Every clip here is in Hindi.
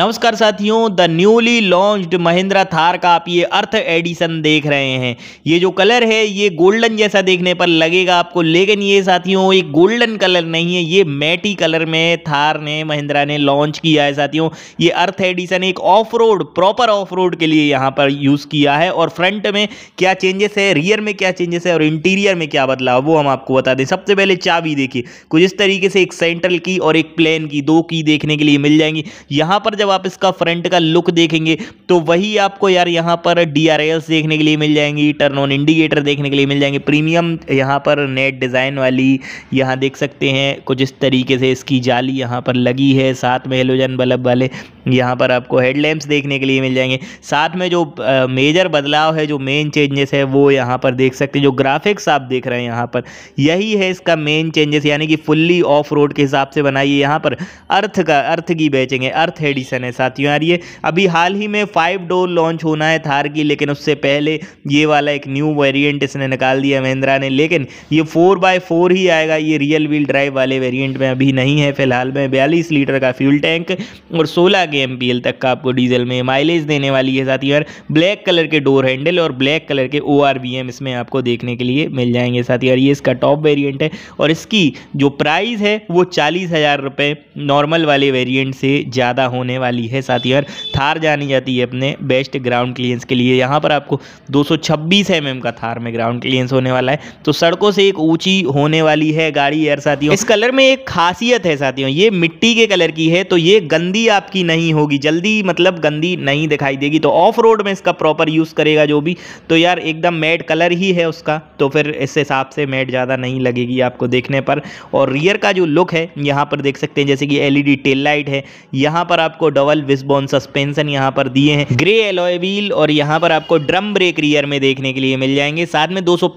नमस्कार साथियों the newly launched Mahindra Thar का आप ये अर्थ एडिशन देख रहे हैं ये जो कलर है ये गोल्डन जैसा देखने पर लगेगा आपको लेकिन ये साथियों एक गोल्डन कलर नहीं है ये मैटी कलर में थार ने महिंद्रा ने लॉन्च किया है साथियों ये अर्थ एडिशन एक off road proper off road के लिए यहाँ पर यूज़ किया है और फ्रंट में क्या चेंजेस है रियर में क्या चेंजेस है और इंटीरियर में क्या बदलाव वो हम आपको बता दें सबसे पहले चाबी देखिए कुछ इस तरीके से एक सेंट्रल की और एक प्लेन की दो की देखने के लिए मिल जाएंगी यहाँ पर जब जब आप इसका फ्रंट का लुक देखेंगे तो वही आपको यार यहाँ पर डी देखने के लिए मिल जाएंगी टर्न ऑन इंडिकेटर देखने के लिए मिल जाएंगे प्रीमियम यहाँ पर नेट डिज़ाइन वाली यहाँ देख सकते हैं कुछ इस तरीके से इसकी जाली यहाँ पर लगी है साथ में हेलोजन बल्ब वाले यहाँ पर आपको हेडलैम्प्स देखने के लिए मिल जाएंगे साथ में जो मेजर बदलाव है जो मेन चेंजेस है वो यहाँ पर देख सकते हैं जो ग्राफिक्स आप देख रहे हैं यहाँ पर यही है इसका मेन चेंजेस यानी कि फुल्ली ऑफ रोड के हिसाब से बनाइए यहाँ पर अर्थ का अर्थ की बेचेंगे है अर्थ एडिशन है साथियों यार ये अभी हाल ही में फाइव डोर लॉन्च होना है थार की लेकिन उससे पहले ये वाला एक न्यू वेरियंट इसने निकाल दिया महिंद्रा ने लेकिन ये फोर बाय फोर ही आएगा ये रियल व्हील ड्राइव वाले वेरियंट में अभी नहीं है फिलहाल में बयालीस लीटर का फ्यूल टैंक और सोलह के एम तक का आपको डीजल में माइलेज देने वाली है साथ ही यार ब्लैक कलर के डोर हैंडल और ब्लैक कलर के ओ इसमें आपको देखने के लिए मिल जाएंगे साथ ही यार ये इसका टॉप वेरियंट है और इसकी जो प्राइस है वो चालीस नॉर्मल वाले वेरियंट से ज़्यादा होने वाली है साथ ही यार थार जानी जाती है अपने बेस्ट ग्राउंड क्लियंस के लिए यहाँ पर आपको दो सौ mm का थार में ग्राउंड क्लियंस होने वाला है तो सड़कों से एक ऊंची होने वाली है गाड़ी यार साथियों इस कलर में एक खासियत है साथियों ये मिट्टी के कलर की है तो ये गंदी आपकी नहीं नहीं होगी जल्दी मतलब गंदी नहीं दिखाई देगी तो ऑफ रोड में इसका प्रॉपर यूज़ करेगा जो भी तो यार एकदम मैट कलर ही है उसका तो फिर इस हिसाब से मैट ज़्यादा नहीं लगेगी आपको देखने पर और रियर का जो लुक है यहाँ पर देख सकते हैं जैसे कि एल टेल लाइट है यहाँ पर आपको डबल विस्बोन सस्पेंशन यहाँ पर दिए हैं ग्रे एलोए व्हील और यहाँ पर आपको ड्रम ब्रेक रियर में देखने के लिए मिल जाएंगे साथ में दो सौ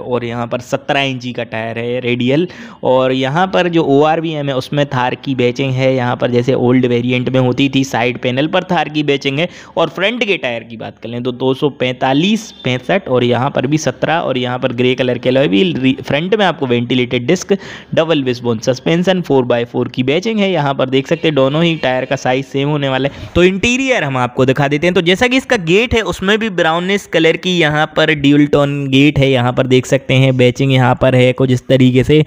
और यहाँ पर सत्रह इंची का टायर है रेडियल और यहाँ पर जो ओ है उसमें थार की बैचिंग है यहाँ पर जैसे ओल्ड वेरी वेरिएंट में होती थी साइड पैनल पर थार की बेचेंगे और फ्रंट के टायर की बात कर लें तो 245 सौ और यहाँ पर भी 17 और यहाँ पर ग्रे कलर के अलावा भी फ्रंट में आपको ventilated disc double wishbone suspension four by four की बैचिंग है यहाँ पर देख सकते हैं दोनों ही टायर का साइज सेम होने वाला है तो इंटीरियर हम आपको दिखा देते हैं तो जैसा कि इसका गेट है उसमें भी ब्राउनिस कलर की यहाँ पर ड्यूल टोन गेट है यहाँ पर देख सकते हैं बैचिंग यहाँ पर है कुछ इस तरीके से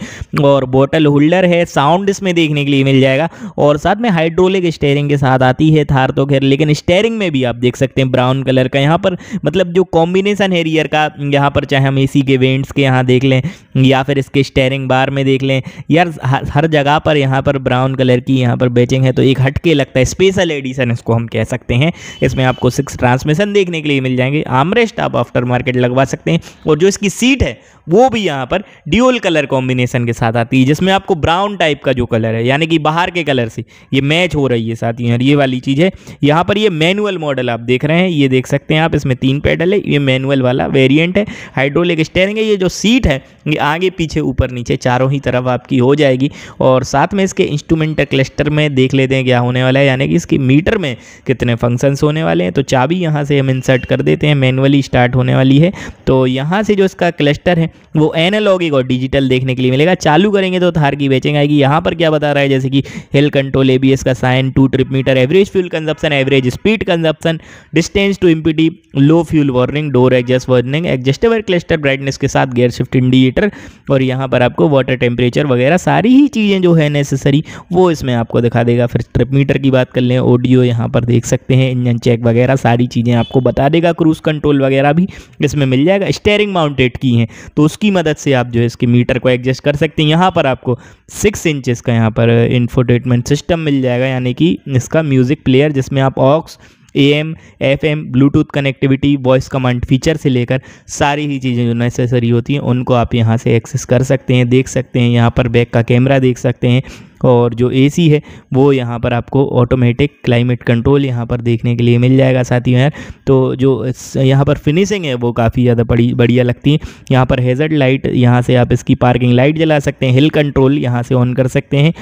और बोटल होल्डर है साउंड इसमें देखने के लिए मिल जाएगा और साथ में हाइड्रोलिक अलग स्टेयरिंग के साथ आती है थार तो खैर लेकिन स्टेयरिंग में भी आप देख सकते हैं ब्राउन कलर का यहाँ पर मतलब जो कॉम्बिनेशन है रियर का यहाँ पर चाहे हम ए के वेंट्स के यहाँ देख लें या फिर इसके स्टेयरिंग बार में देख लें यार हर जगह पर यहाँ पर ब्राउन कलर की यहाँ पर बेचिंग है तो एक हटके लगता है स्पेशल एडिशन इसको हम कह सकते हैं इसमें आपको सिक्स ट्रांसमिशन देखने के लिए मिल जाएंगे आमरेस्ट आप आफ्टर मार्केट लगवा सकते हैं और जो इसकी सीट है वो भी यहाँ पर ड्यूल कलर कॉम्बिनेशन के साथ आती है जिसमें आपको ब्राउन टाइप का जो कलर है यानी कि बाहर के कलर से ये मैच हो रही रही है साथियों यार ये वाली चीज़ है यहाँ पर ये मैनुअल मॉडल आप देख रहे हैं ये देख सकते हैं आप इसमें तीन पेडल है ये मैनुअल वाला वेरियंट है हाइड्रोलिक स्टेयरिंग है ये जो सीट है ये आगे पीछे ऊपर नीचे चारों ही तरफ आपकी हो जाएगी और साथ में इसके इंस्ट्रूमेंट क्लस्टर में देख लेते हैं क्या होने वाला है यानी कि इसकी मीटर में कितने फंक्शंस होने वाले हैं तो चाबी यहाँ से हम इंसर्ट कर देते हैं मैनुअली स्टार्ट होने वाली है तो यहाँ से जो इसका क्लस्टर है वो एनालॉगिक और डिजिटल देखने के लिए मिलेगा चालू करेंगे तो थार की बेचेंगे आएगी यहाँ पर क्या बता रहा है जैसे कि हिल कंट्रोल एबीएस का sign and two trip meter average fuel consumption average speed consumption distance to empty low fuel warning door adjust warning adjustable cluster brightness के साथ गेयर शिफ्ट इंडिकेटर और यहाँ पर आपको वाटर टेम्परेचर वगैरह सारी ही चीज़ें जो है नेसेसरी वो इसमें आपको दिखा देगा फिर ट्रिप मीटर की बात कर लें ऑडियो यहाँ पर देख सकते हैं इंजन चेक वगैरह सारी चीज़ें आपको बता देगा क्रूज कंट्रोल वगैरह भी इसमें मिल जाएगा स्टेयरिंग माउंटेड की हैं तो उसकी मदद से आप जो है इसके मीटर को एडजस्ट कर सकते हैं यहाँ पर आपको सिक्स इंचज़ का यहाँ पर इन्फोटेटमेंट uh, सिस्टम मिल जाएगा यानी कि इसका म्यूज़िक प्लेयर जिसमें आप aux A M F M Bluetooth connectivity voice command feature से लेकर सारी ही चीज़ें जो नेसेसरी होती हैं उनको आप यहाँ से एक्सेस कर सकते हैं देख सकते हैं यहाँ पर बैक का कैमरा देख सकते हैं और जो एसी है वो यहाँ पर आपको ऑटोमेटिक क्लाइमेट कंट्रोल यहाँ पर देखने के लिए मिल जाएगा साथियों यार तो जो यहाँ पर फिनिशिंग है वो काफ़ी ज़्यादा बड़ी बढ़िया लगती है यहाँ पर हेजर्ड लाइट यहाँ से आप इसकी पार्किंग लाइट जला सकते हैं हिल कंट्रोल यहाँ से ऑन कर सकते हैं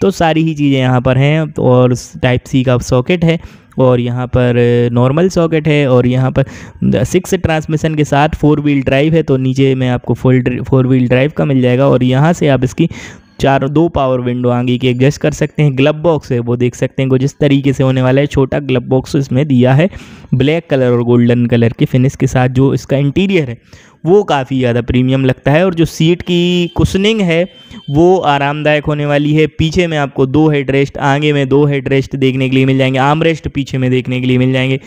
तो सारी ही चीज़ें यहाँ पर हैं तो और टाइप सी का सॉकेट है और यहाँ पर नॉर्मल सॉकेट है और यहाँ पर सिक्स ट्रांसमिशन के साथ फोर व्हील ड्राइव है तो नीचे में आपको फोर फोर व्हील ड्राइव का मिल जाएगा और यहाँ से आप इसकी चार दो पावर विंडो आगे की एडजस्ट कर सकते हैं ग्लब बॉक्स है वो देख सकते हैं जिस तरीके से होने वाला है छोटा ग्लब बॉक्स इसमें दिया है ब्लैक कलर और गोल्डन कलर की फिनिश के साथ जो इसका इंटीरियर है वो काफ़ी ज़्यादा प्रीमियम लगता है और जो सीट की कुशनिंग है वो आरामदायक होने वाली है पीछे में आपको दो हेड रेस्ट आगे में दो हेड रेस्ट देखने के लिए मिल जाएंगे आमरेस्ट रेस्ट पीछे में देखने के लिए मिल जाएंगे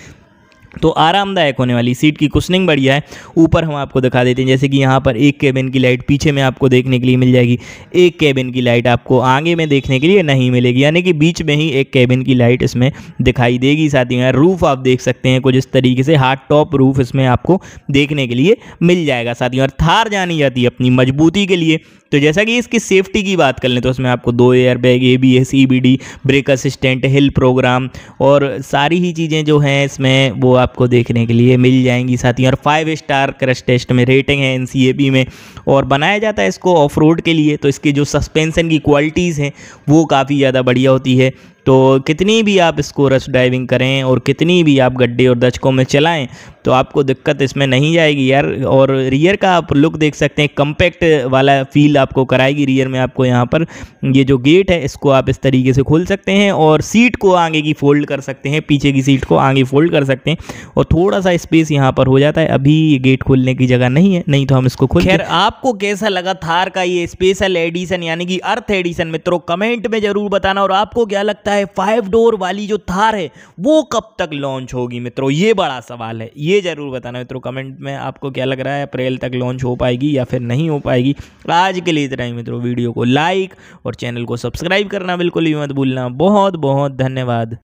तो आरामदायक होने वाली सीट की कुशनिंग बढ़िया है ऊपर हम आपको दिखा देते हैं जैसे कि यहाँ पर एक केबिन की लाइट पीछे में आपको देखने के लिए मिल जाएगी एक केबिन की लाइट आपको आगे में देखने के लिए नहीं मिलेगी यानी कि बीच में ही एक केबिन की लाइट इसमें दिखाई देगी साथ ही रूफ़ आप देख सकते हैं कुछ इस तरीके से हार्ड टॉप रूफ़ इसमें आपको देखने के लिए मिल जाएगा साथ ही और थार जानी जाती है अपनी मजबूती के लिए तो जैसा कि इसकी सेफ्टी की बात कर लें तो उसमें आपको दो air bag A B S E B D brake assistant hill program और सारी ही चीज़ें जो हैं इसमें वो आपको देखने के लिए मिल जाएंगी साथ ही और फाइव स्टार क्रश टेस्ट में रेटिंग है एन सी ए बी में और बनाया जाता है इसको ऑफ रोड के लिए तो इसकी जो सस्पेंसन की क्वालिटीज़ हैं वो काफ़ी ज़्यादा बढ़िया होती है तो कितनी भी आप इसको रश ड्राइविंग करें और कितनी भी आप गड्ढे और दशकों में चलाएं तो आपको दिक्कत इसमें नहीं जाएगी यार और रियर का आप लुक देख सकते हैं कम्पैक्ट वाला फील आपको कराएगी रियर में आपको यहाँ पर ये जो गेट है इसको आप इस तरीके से खोल सकते हैं और सीट को आगे की फोल्ड कर सकते हैं पीछे की सीट को आगे फोल्ड कर सकते हैं और थोड़ा सा स्पेस यहाँ पर हो जाता है अभी ये गेट खोलने की जगह नहीं है नहीं तो हम इसको खोल खैर आपको कैसा लगा थार का ये स्पेशल एडिशन यानी कि अर्थ एडिशन मित्रों कमेंट में ज़रूर बताना और आपको क्या लगता है है फाइव डोर वाली जो थार है वो कब तक लॉन्च होगी मित्रों ये बड़ा सवाल है ये ज़रूर बताना मित्रों कमेंट में आपको क्या लग रहा है अप्रैल तक लॉन्च हो पाएगी या फिर नहीं हो पाएगी आज के लिए इतना ही मित्रों वीडियो को लाइक और चैनल को सब्सक्राइब करना बिल्कुल भी मत भूलना बहुत बहुत धन्यवाद